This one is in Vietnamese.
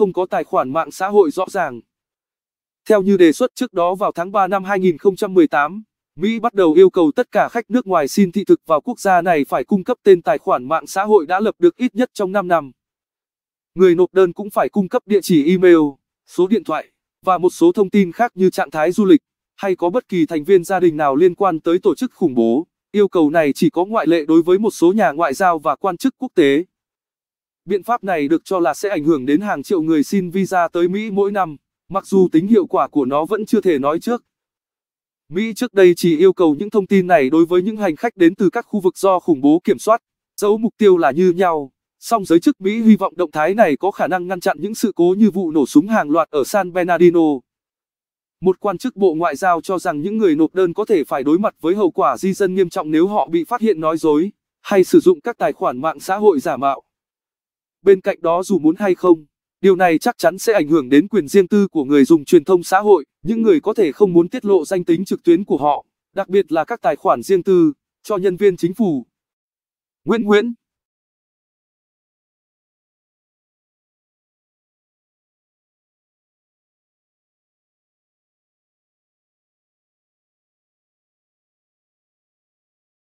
không có tài khoản mạng xã hội rõ ràng. Theo như đề xuất trước đó vào tháng 3 năm 2018, Mỹ bắt đầu yêu cầu tất cả khách nước ngoài xin thị thực vào quốc gia này phải cung cấp tên tài khoản mạng xã hội đã lập được ít nhất trong 5 năm. Người nộp đơn cũng phải cung cấp địa chỉ email, số điện thoại và một số thông tin khác như trạng thái du lịch hay có bất kỳ thành viên gia đình nào liên quan tới tổ chức khủng bố. Yêu cầu này chỉ có ngoại lệ đối với một số nhà ngoại giao và quan chức quốc tế. Biện pháp này được cho là sẽ ảnh hưởng đến hàng triệu người xin visa tới Mỹ mỗi năm, mặc dù tính hiệu quả của nó vẫn chưa thể nói trước. Mỹ trước đây chỉ yêu cầu những thông tin này đối với những hành khách đến từ các khu vực do khủng bố kiểm soát, dẫu mục tiêu là như nhau. Song giới chức Mỹ hy vọng động thái này có khả năng ngăn chặn những sự cố như vụ nổ súng hàng loạt ở San Bernardino. Một quan chức Bộ Ngoại giao cho rằng những người nộp đơn có thể phải đối mặt với hậu quả di dân nghiêm trọng nếu họ bị phát hiện nói dối hay sử dụng các tài khoản mạng xã hội giả mạo bên cạnh đó dù muốn hay không, điều này chắc chắn sẽ ảnh hưởng đến quyền riêng tư của người dùng truyền thông xã hội, những người có thể không muốn tiết lộ danh tính trực tuyến của họ, đặc biệt là các tài khoản riêng tư, cho nhân viên chính phủ. Nguyễn Nguyễn